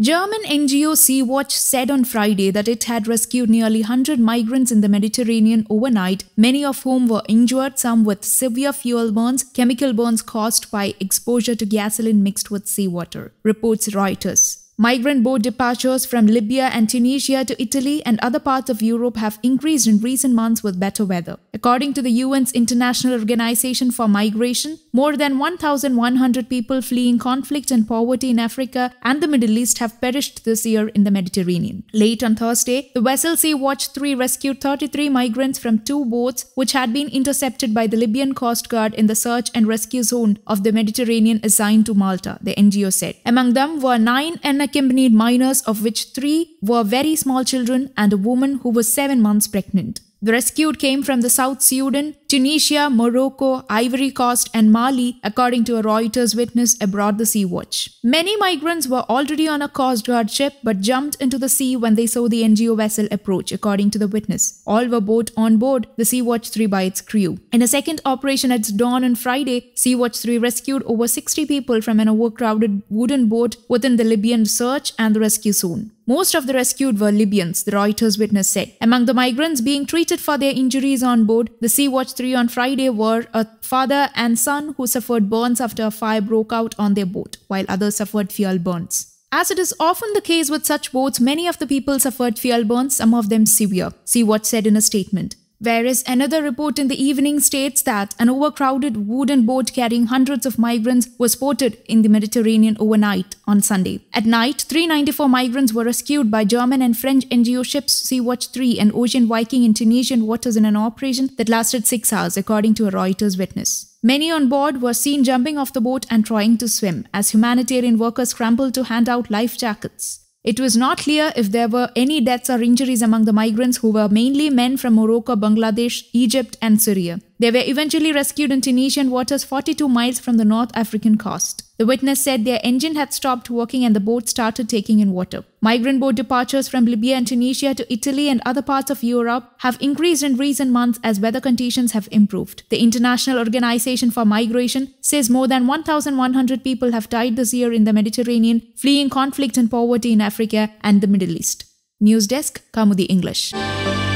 German NGO Sea Watch said on Friday that it had rescued nearly 100 migrants in the Mediterranean overnight, many of whom were injured, some with severe fuel burns, chemical burns caused by exposure to gasoline mixed with seawater, reports Reuters. Migrant boat departures from Libya and Tunisia to Italy and other parts of Europe have increased in recent months with better weather. According to the UN's International Organization for Migration, more than 1,100 people fleeing conflict and poverty in Africa and the Middle East have perished this year in the Mediterranean. Late on Thursday, the vessel Sea Watch 3 rescued 33 migrants from two boats which had been intercepted by the Libyan Coast Guard in the search and rescue zone of the Mediterranean assigned to Malta, the NGO said. Among them were nine and a accompanied minors, of which three were very small children and a woman who was seven months pregnant. The rescued came from the South Sudan, Tunisia, Morocco, Ivory Coast, and Mali, according to a Reuters witness aboard the Sea Watch. Many migrants were already on a Coast Guard ship but jumped into the sea when they saw the NGO vessel approach, according to the witness. All were boat on board the Sea Watch 3 by its crew. In a second operation at dawn on Friday, Sea Watch 3 rescued over 60 people from an overcrowded wooden boat within the Libyan search and the rescue zone. Most of the rescued were Libyans, the Reuters witness said. Among the migrants being treated for their injuries on board the Sea Watch 3 on Friday were a father and son who suffered burns after a fire broke out on their boat, while others suffered fuel burns. As it is often the case with such boats, many of the people suffered fuel burns, some of them severe, Sea Watch said in a statement. Whereas another report in the evening states that an overcrowded wooden boat carrying hundreds of migrants was spotted in the Mediterranean overnight on Sunday. At night, 394 migrants were rescued by German and French NGO ships Sea Watch 3 and Ocean Viking in Tunisian waters in an operation that lasted six hours, according to a Reuters witness. Many on board were seen jumping off the boat and trying to swim as humanitarian workers scrambled to hand out life jackets. It was not clear if there were any deaths or injuries among the migrants who were mainly men from Morocco, Bangladesh, Egypt, and Syria. They were eventually rescued in Tunisian waters 42 miles from the North African coast. The witness said their engine had stopped working and the boat started taking in water. Migrant boat departures from Libya and Tunisia to Italy and other parts of Europe have increased in recent months as weather conditions have improved. The International Organization for Migration says more than 1,100 people have died this year in the Mediterranean, fleeing conflict and poverty in Africa and the Middle East. News Desk, Kamudi English.